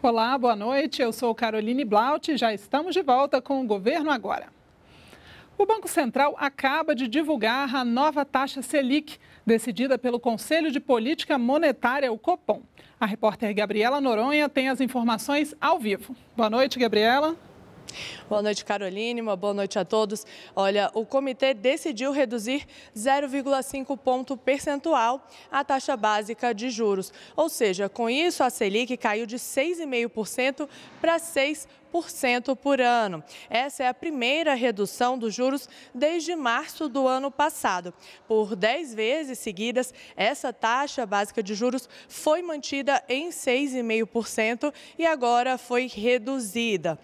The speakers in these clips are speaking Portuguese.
Olá, boa noite. Eu sou Caroline Blaut e já estamos de volta com o Governo Agora. O Banco Central acaba de divulgar a nova taxa Selic, decidida pelo Conselho de Política Monetária, o Copom. A repórter Gabriela Noronha tem as informações ao vivo. Boa noite, Gabriela. Boa noite, Caroline. Uma boa noite a todos. Olha, o comitê decidiu reduzir 0,5 ponto percentual a taxa básica de juros. Ou seja, com isso, a Selic caiu de 6,5% para 6% por ano. Essa é a primeira redução dos juros desde março do ano passado. Por 10 vezes seguidas, essa taxa básica de juros foi mantida em 6,5% e agora foi reduzida.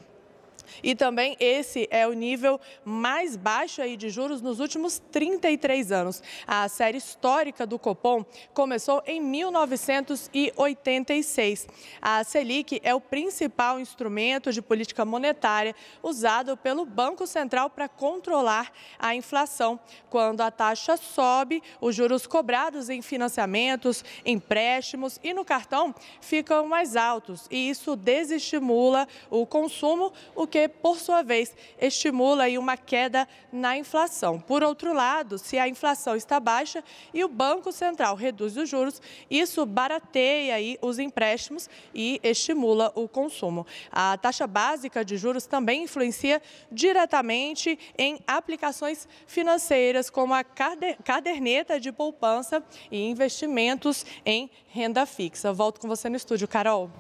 E também esse é o nível mais baixo aí de juros nos últimos 33 anos. A série histórica do Copom começou em 1986. A Selic é o principal instrumento de política monetária usado pelo Banco Central para controlar a inflação. Quando a taxa sobe, os juros cobrados em financiamentos, empréstimos e no cartão ficam mais altos e isso desestimula o consumo, o que por sua vez, estimula uma queda na inflação. Por outro lado, se a inflação está baixa e o Banco Central reduz os juros, isso barateia os empréstimos e estimula o consumo. A taxa básica de juros também influencia diretamente em aplicações financeiras, como a caderneta de poupança e investimentos em renda fixa. Volto com você no estúdio, Carol.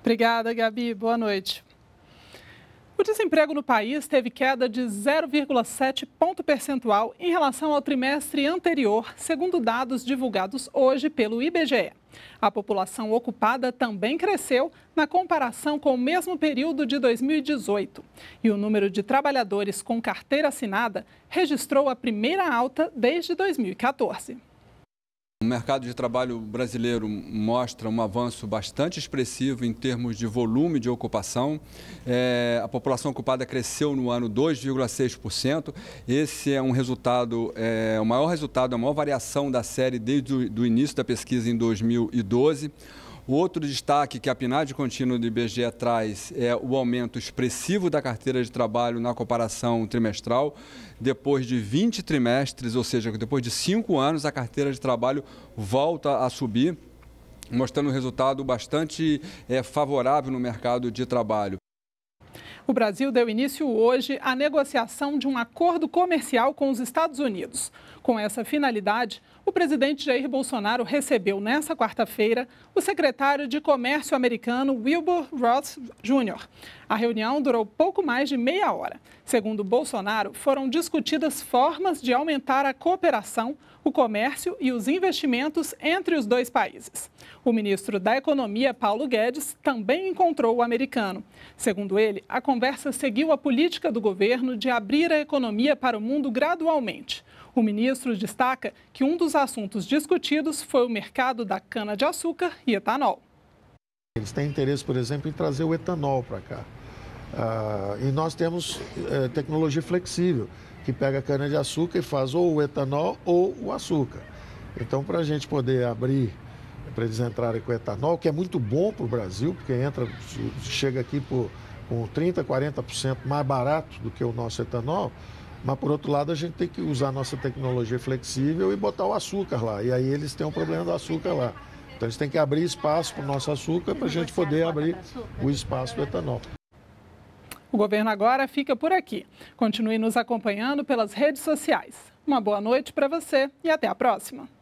Obrigada, Gabi. Boa noite. O desemprego no país teve queda de 0,7 ponto percentual em relação ao trimestre anterior, segundo dados divulgados hoje pelo IBGE. A população ocupada também cresceu na comparação com o mesmo período de 2018. E o número de trabalhadores com carteira assinada registrou a primeira alta desde 2014. O mercado de trabalho brasileiro mostra um avanço bastante expressivo em termos de volume de ocupação. É, a população ocupada cresceu no ano 2,6%. Esse é um resultado, é, o maior resultado, a maior variação da série desde o do início da pesquisa em 2012. O outro destaque que a PNAD contínua do IBGE traz é o aumento expressivo da carteira de trabalho na comparação trimestral. Depois de 20 trimestres, ou seja, depois de 5 anos, a carteira de trabalho volta a subir mostrando um resultado bastante é, favorável no mercado de trabalho. O Brasil deu início hoje à negociação de um acordo comercial com os Estados Unidos. Com essa finalidade, o presidente Jair Bolsonaro recebeu nesta quarta-feira o secretário de Comércio americano Wilbur Ross Jr. A reunião durou pouco mais de meia hora. Segundo Bolsonaro, foram discutidas formas de aumentar a cooperação, o comércio e os investimentos entre os dois países. O ministro da Economia, Paulo Guedes, também encontrou o americano. Segundo ele, a conversa seguiu a política do governo de abrir a economia para o mundo gradualmente. O ministro destaca que um dos assuntos discutidos foi o mercado da cana-de-açúcar e etanol. Eles têm interesse, por exemplo, em trazer o etanol para cá. Ah, e nós temos eh, tecnologia flexível, que pega a cana-de-açúcar e faz ou o etanol ou o açúcar. Então, para a gente poder abrir, para eles entrarem com etanol, que é muito bom para o Brasil, porque entra, chega aqui por com 30%, 40% mais barato do que o nosso etanol, mas por outro lado a gente tem que usar nossa tecnologia flexível e botar o açúcar lá. E aí eles têm um problema do açúcar lá. Então eles têm que abrir espaço para o nosso açúcar para a gente poder abrir o espaço do etanol. O governo agora fica por aqui. Continue nos acompanhando pelas redes sociais. Uma boa noite para você e até a próxima.